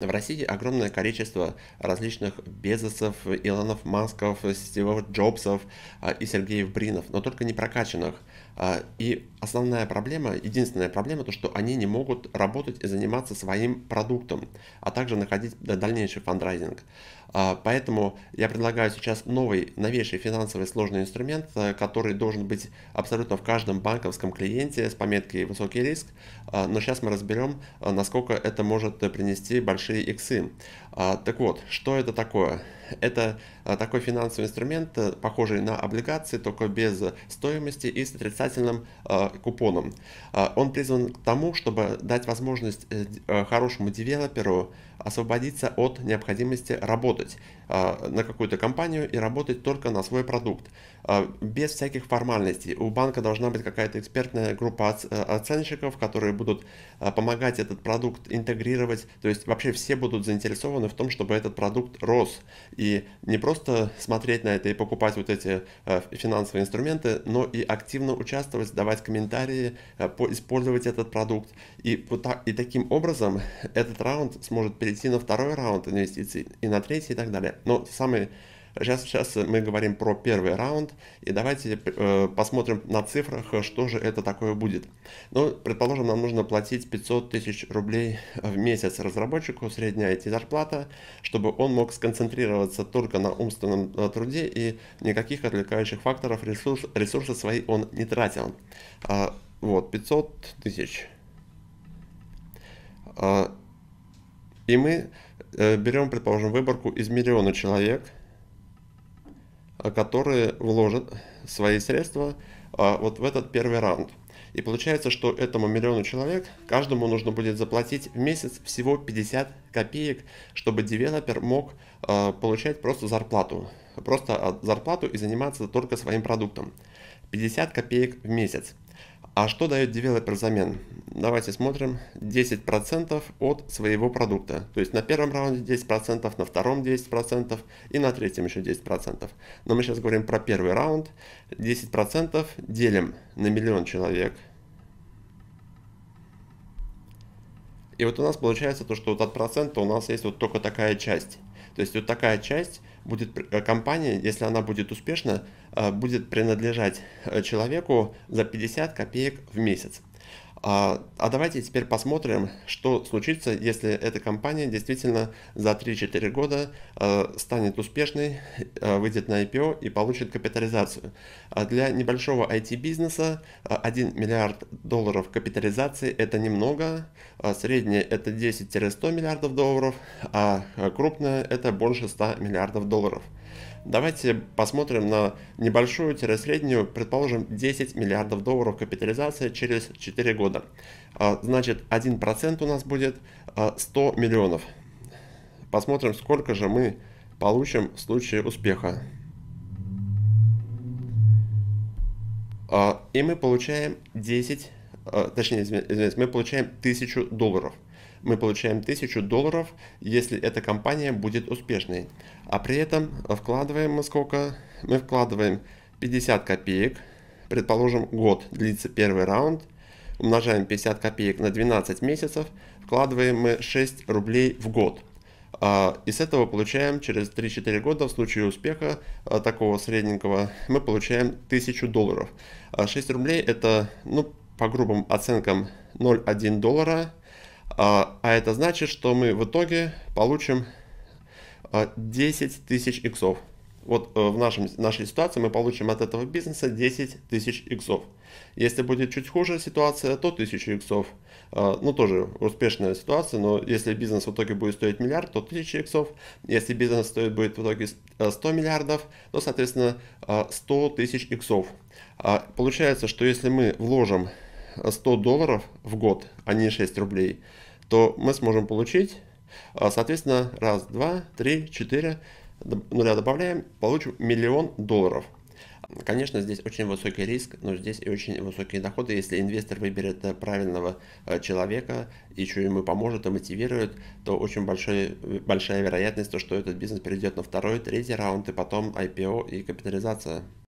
В России огромное количество различных Безосов, Илонов Масков, Стивов Джобсов а, и Сергеев Бринов, но только не прокачанных. А, и основная проблема, единственная проблема, то что они не могут работать и заниматься своим продуктом, а также находить дальнейший фандрайзинг. А, поэтому я предлагаю сейчас новый, новейший финансовый сложный инструмент, э, который должен быть абсолютно в каждом банковском клиенте с пометкой «высокий риск», а, но сейчас мы разберем, э, насколько это может принести большие иксы. Так вот, что это такое? Это а, такой финансовый инструмент, э, похожий на облигации, только без стоимости и с отрицательным а, купоном. А, он призван к тому, чтобы дать возможность э, э, хорошему девелоперу освободиться от необходимости работать на какую-то компанию и работать только на свой продукт, без всяких формальностей. У банка должна быть какая-то экспертная группа оценщиков, которые будут помогать этот продукт интегрировать, то есть вообще все будут заинтересованы в том, чтобы этот продукт рос. И не просто смотреть на это и покупать вот эти э, финансовые инструменты, но и активно участвовать, давать комментарии, э, использовать этот продукт. И, вот так, и таким образом этот раунд сможет перейти на второй раунд инвестиций и на третий и так далее. Но самый Сейчас, сейчас мы говорим про первый раунд, и давайте э, посмотрим на цифрах, что же это такое будет. Ну, предположим, нам нужно платить 500 тысяч рублей в месяц разработчику, средняя IT-зарплата, чтобы он мог сконцентрироваться только на умственном э, труде и никаких отвлекающих факторов ресурс, ресурсы свои он не тратил. А, вот, 500 тысяч. А, и мы э, берем, предположим, выборку из миллиона человек – Э, которые вложат свои средства э, вот в этот первый раунд. И получается, что этому миллиону человек каждому нужно будет заплатить в месяц всего 50 копеек, чтобы девелопер мог э, получать просто зарплату. Просто зарплату и заниматься только своим продуктом. 50 копеек в месяц. А что дает девелопер взамен? Давайте смотрим. 10% от своего продукта. То есть на первом раунде 10%, на втором 10% и на третьем еще 10%. Но мы сейчас говорим про первый раунд. 10% делим на миллион человек. И вот у нас получается то, что вот от процента у нас есть вот только такая часть. То есть вот такая часть будет э, компания, если она будет успешна, э, будет принадлежать э, человеку за 50 копеек в месяц. А, а давайте теперь посмотрим, что случится, если эта компания действительно за 3-4 года э, станет успешной, э, выйдет на IPO и получит капитализацию. А для небольшого IT-бизнеса 1 э, миллиард долларов капитализации это немного, а средняя это 10-100 миллиардов долларов, а э, крупное это больше 100 миллиардов долларов. Давайте посмотрим на небольшую-среднюю, предположим, 10 миллиардов долларов капитализации через 4 года года. А, значит, 1% у нас будет 100 а, миллионов. Посмотрим, сколько же мы получим в случае успеха. А, и мы получаем 10, точнее, извиняюсь, мы получаем 1000 долларов. Мы получаем 1000 долларов, если эта компания будет успешной. А при этом вкладываем мы сколько? Мы вкладываем 50 копеек, предположим, год длится первый раунд – умножаем 50 копеек на 12 месяцев, вкладываем мы 6 рублей в год. А, и с этого получаем через 3-4 года, в случае успеха а, такого средненького, мы получаем 1000 долларов. 6 а, рублей это, ну, по грубым оценкам 0,1 доллара, а это значит, что мы в итоге получим 10 тысяч иксов. Вот э, в нашем, нашей ситуации мы получим от этого бизнеса 10 тысяч иксов. Если будет чуть хуже ситуация, то 1000 иксов. Э, ну, тоже успешная ситуация, но если бизнес в итоге будет стоить миллиард, то 1000 иксов. Если бизнес стоит будет в итоге 100 э, миллиардов, то, соответственно, 100 тысяч иксов. А получается, что если мы вложим 100 долларов в год, а не 6 рублей, то мы сможем получить, соответственно, раз, два, три, четыре, нуля добавляем, получим миллион долларов. Конечно, здесь очень высокий риск, но здесь и очень высокие доходы. Если инвестор выберет э, правильного э, человека, еще ему поможет и мотивирует, то очень большой, э, большая вероятность, что этот бизнес перейдет на второй, третий раунд, и потом IPO и капитализация.